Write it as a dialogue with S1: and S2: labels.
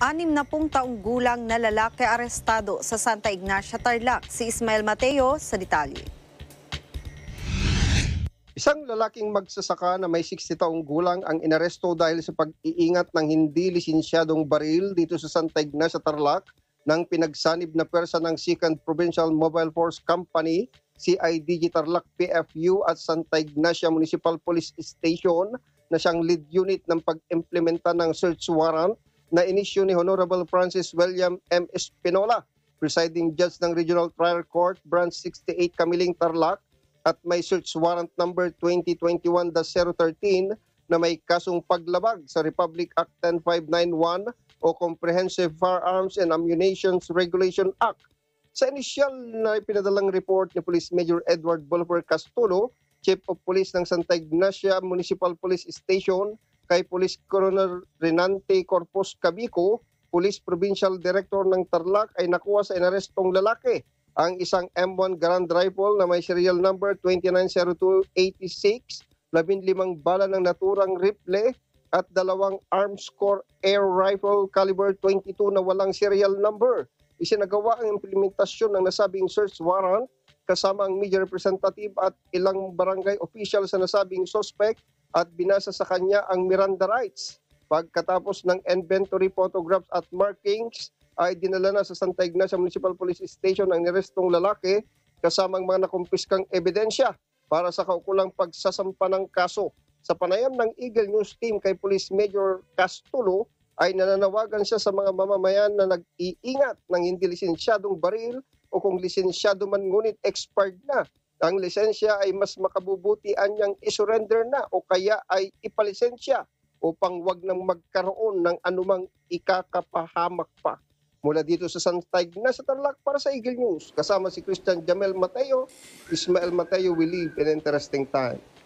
S1: anim na pung taong gulang na lalaki arestado sa Santa Ignacia, Tarlac. Si Ismael Mateo sa detalye. Isang lalaking magsasaka na may 60 taong gulang ang inaresto dahil sa pag-iingat ng hindi lisensyadong baril dito sa Santa Ignacia, Tarlac ng pinagsanib na pwersa ng Second Provincial Mobile Force Company, CIDG Tarlac PFU at Santa Ignacia Municipal Police Station na siyang lead unit ng pag-implementa ng search warrant na inisyu ni Honorable Francis William M. Espinola, presiding judge ng Regional Trial Court, Branch 68, Kamiling, Tarlac, at may search warrant number 2021-013 na may kasong paglabag sa Republic Act 10591 o Comprehensive Firearms and Ammunitions Regulation Act. Sa inisyal na ipinadalang report ni Police Major Edward Bolivar Castulo, Chief of Police ng Santa Ignacia Municipal Police Station, kay Police Colonel Renante Corpus Cabico, Police Provincial Director ng Tarlac ay nakuha sa inarestong lalaki ang isang M1 Grand Rifle na may serial number 290286, 15 bala ng naturang rifle at dalawang arms core air rifle caliber 22 na walang serial number. Isinagawa ang implementasyon ng nasabing search warrant kasama ang media representative at ilang barangay official sa nasabing suspect at binasa sa kanya ang Miranda rights. Pagkatapos ng inventory photographs at markings ay dinala na sa Santa Ignacia Municipal Police Station ang nirestong lalaki kasamang mga nakumpiskang ebidensya para sa kaukulang pagsasampa ng kaso. Sa panayam ng Eagle News Team kay Police Major Castulo ay nananawagan siya sa mga mamamayan na nag-iingat ng hindi lisensyadong baril o kung lisensyado man ngunit expired na ang lisensya ay mas makabubuti anyang isurrender na o kaya ay ipalisensya upang wag nang magkaroon ng anumang ikakapahamak pa. Mula dito sa Santaig na sa Tarlac para sa Eagle News, kasama si Christian Jamel Mateo, Ismael Mateo, we live in interesting time.